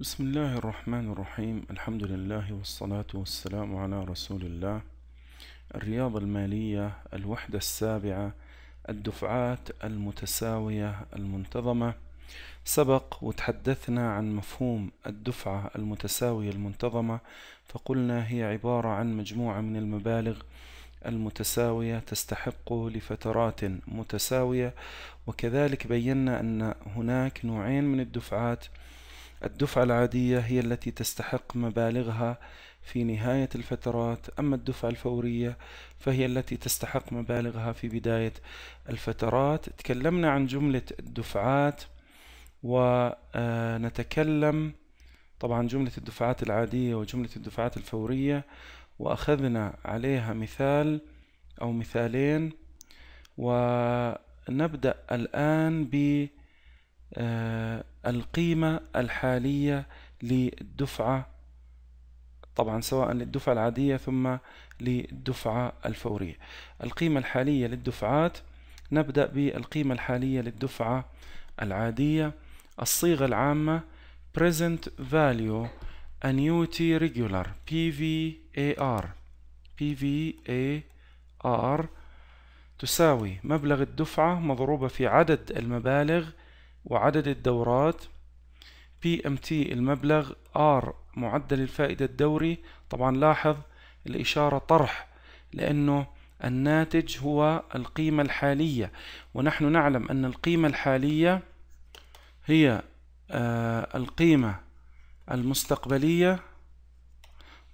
بسم الله الرحمن الرحيم الحمد لله والصلاة والسلام على رسول الله الرياضة المالية الوحدة السابعة الدفعات المتساوية المنتظمة سبق وتحدثنا عن مفهوم الدفعة المتساوية المنتظمة فقلنا هي عبارة عن مجموعة من المبالغ المتساوية تستحق لفترات متساوية وكذلك بينا أن هناك نوعين من الدفعات الدفعة العادية هي التي تستحق مبالغها في نهاية الفترات أما الدفعة الفورية فهي التي تستحق مبالغها في بداية الفترات تكلمنا عن جملة الدفعات ونتكلم آه، طبعا جملة الدفعات العادية وجملة الدفعات الفورية وأخذنا عليها مثال أو مثالين ونبدأ الآن ب آه، القيمة الحالية للدفعة طبعا سواء للدفعة العادية ثم للدفعة الفورية القيمة الحالية للدفعات نبدأ بالقيمة الحالية للدفعة العادية الصيغة العامة present value annuity regular PVAR PVAR تساوي مبلغ الدفعة مضروبة في عدد المبالغ وعدد الدورات PMT المبلغ R معدل الفائدة الدوري طبعا لاحظ الإشارة طرح لأنه الناتج هو القيمة الحالية ونحن نعلم أن القيمة الحالية هي آه، القيمة المستقبلية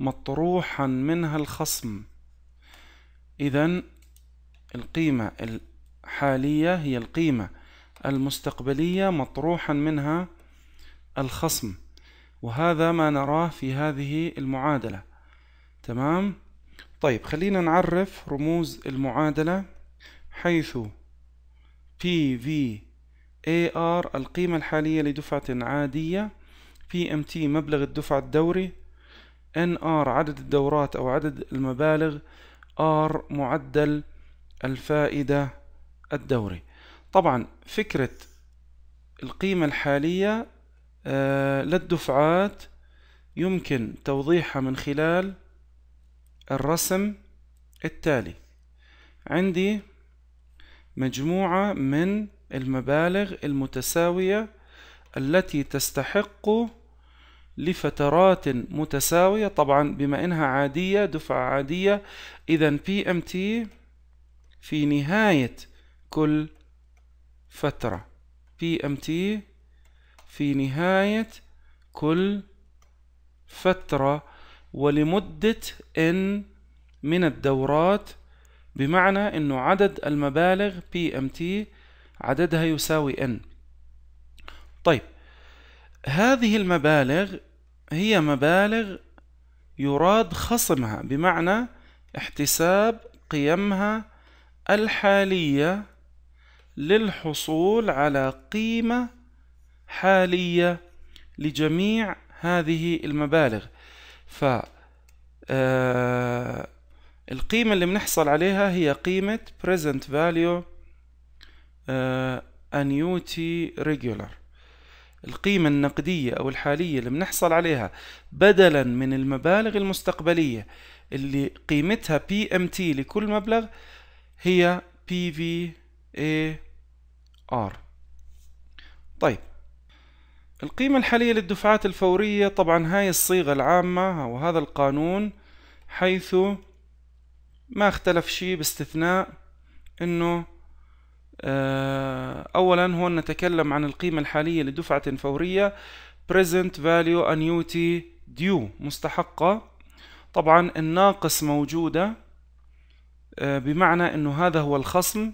مطروحا منها الخصم إذا القيمة الحالية هي القيمة المستقبلية مطروحا منها الخصم وهذا ما نراه في هذه المعادلة تمام طيب خلينا نعرف رموز المعادلة حيث PVAR القيمة الحالية لدفعة عادية PMT مبلغ الدفعة الدوري NR عدد الدورات أو عدد المبالغ R معدل الفائدة الدوري طبعا فكرة القيمة الحالية آه، للدفعات يمكن توضيحها من خلال الرسم التالي عندي مجموعة من المبالغ المتساوية التي تستحق لفترات متساوية طبعا بما انها عادية دفعة عادية اذا بي ام تي في نهاية كل فترة بي ام تي في نهاية كل فترة ولمدة n من الدورات بمعنى انه عدد المبالغ بي ام تي عددها يساوي n طيب هذه المبالغ هي مبالغ يراد خصمها بمعنى احتساب قيمها الحالية للحصول على قيمة حالية لجميع هذه المبالغ ف آه، القيمة اللي بنحصل عليها هي قيمة present value آه، annuity regular القيمة النقدية أو الحالية اللي بنحصل عليها بدلا من المبالغ المستقبلية اللي قيمتها PMT لكل مبلغ هي PVA R طيب القيمة الحالية للدفعات الفورية طبعا هاي الصيغة العامة وهذا القانون حيث ما اختلف شيء باستثناء انه آه، اولا هون نتكلم عن القيمة الحالية لدفعة فورية present value annuity due مستحقة طبعا الناقص موجودة آه، بمعنى انه هذا هو الخصم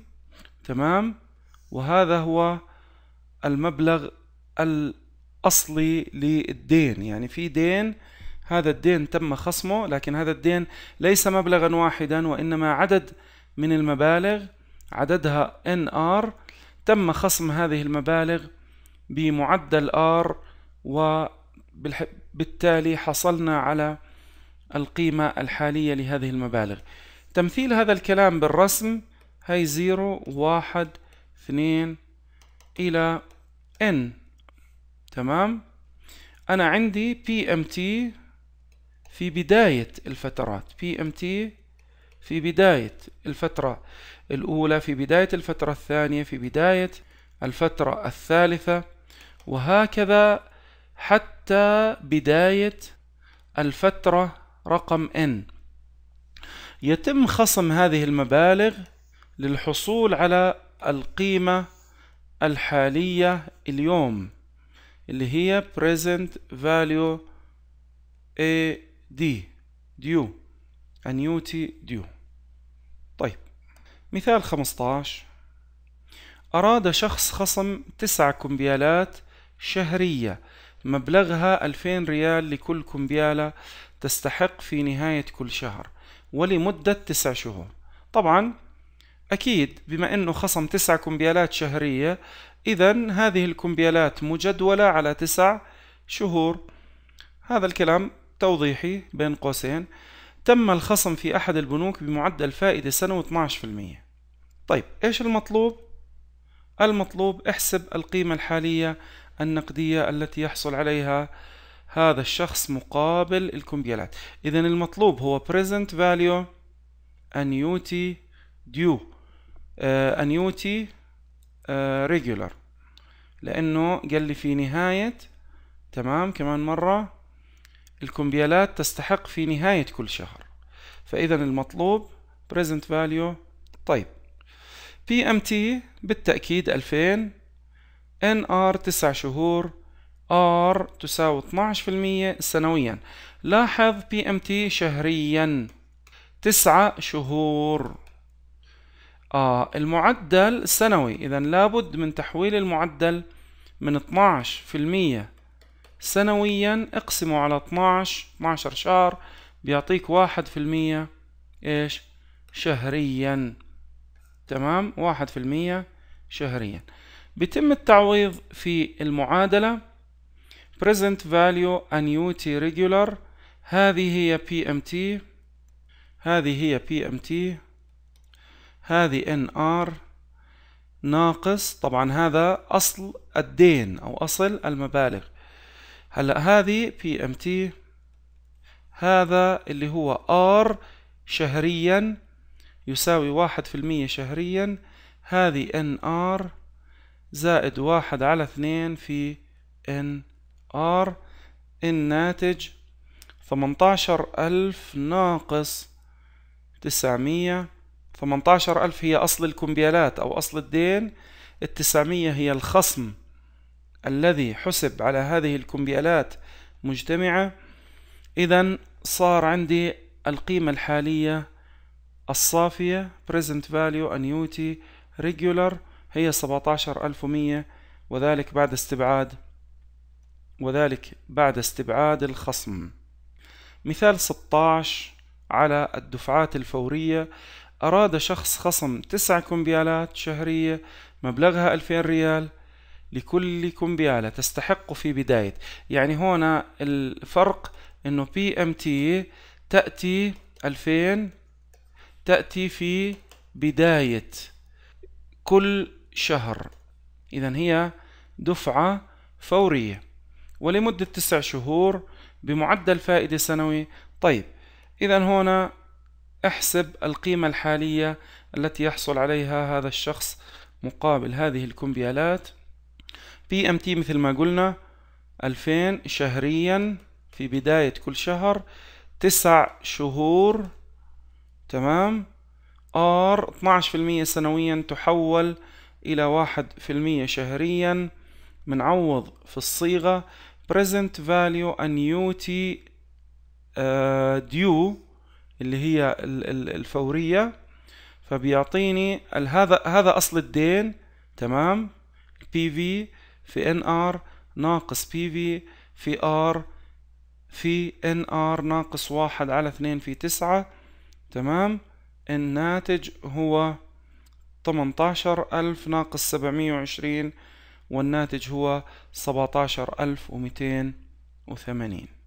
تمام وهذا هو المبلغ الأصلي للدين يعني في دين هذا الدين تم خصمه لكن هذا الدين ليس مبلغا واحدا وإنما عدد من المبالغ عددها NR تم خصم هذه المبالغ بمعدل R وبالتالي حصلنا على القيمة الحالية لهذه المبالغ تمثيل هذا الكلام بالرسم هي 0 1 2 إلى n تمام أنا عندي PMT في بداية الفترات PMT في بداية الفترة الأولى في بداية الفترة الثانية في بداية الفترة الثالثة وهكذا حتى بداية الفترة رقم n يتم خصم هذه المبالغ للحصول على القيمة الحالية اليوم اللي هي present value AD due annuity due طيب مثال 15 أراد شخص خصم 9 كمبيالات شهرية مبلغها 2000 ريال لكل كمبيالة تستحق في نهاية كل شهر ولمدة 9 شهور طبعا أكيد بما أنه خصم تسع كمبيالات شهرية إذا هذه الكمبيالات مجدولة على تسع شهور هذا الكلام توضيحي بين قوسين تم الخصم في أحد البنوك بمعدل فائدة سنوي 12% طيب إيش المطلوب؟ المطلوب احسب القيمة الحالية النقدية التي يحصل عليها هذا الشخص مقابل الكمبيالات إذا المطلوب هو present value annuity due انيوتي آه، ريجولار آه، لانه قال لي في نهاية تمام كمان مرة الكمبيالات تستحق في نهاية كل شهر فاذا المطلوب بريزنت فاليو طيب بي ام تي بالتأكيد 2000 ان ار 9 شهور ار تساوي 12% سنويا لاحظ بي ام تي شهريا 9 شهور آه المعدل السنوي إذا لابد من تحويل المعدل من 12% سنويا اقسمه على 12 12 شهر بيعطيك 1% إيش شهريا تمام 1% شهريا بيتم التعويض في المعادلة present value annuity regular هذه هي PMT هذه هي PMT هذه ان ار ناقص طبعا هذا اصل الدين او اصل المبالغ هلا هذه بي ام تي هذا اللي هو ار شهريا يساوي واحد في المية شهريا هذه ان ار زائد واحد على اثنين في ان ار الناتج ثمنتاشر ألف ناقص تسعمية 18 ألف هي أصل الكمبيالات أو أصل الدين التسعمية هي الخصم الذي حسب على هذه الكمبيالات مجتمعة إذا صار عندي القيمة الحالية الصافية present value annuity regular هي 17100 وذلك بعد استبعاد وذلك بعد استبعاد الخصم مثال 16 على الدفعات الفورية أراد شخص خصم تسع كمبيالات شهرية مبلغها ألفين ريال لكل كمبيالة تستحق في بداية يعني هنا الفرق انه بي ام تي تأتي ألفين تأتي في بداية كل شهر إذا هي دفعة فورية ولمدة تسع شهور بمعدل فائدة سنوي طيب إذا هنا احسب القيمة الحالية التي يحصل عليها هذا الشخص مقابل هذه الكمبيالات بي ام تي مثل ما قلنا 2000 شهريا في بداية كل شهر تسع شهور تمام ار 12% سنويا تحول إلى 1% شهريا منعوض في الصيغة present value annuity uh, آه، due اللي هي الفورية فبيعطيني هذا هذا أصل الدين تمام بي في في ان ار ناقص بي في في ار في ان ار ناقص واحد على اثنين في تسعة تمام الناتج هو تمنتاشر ألف ناقص سبعمية وعشرين والناتج هو سبعتاشر ألف ومتين وثمانين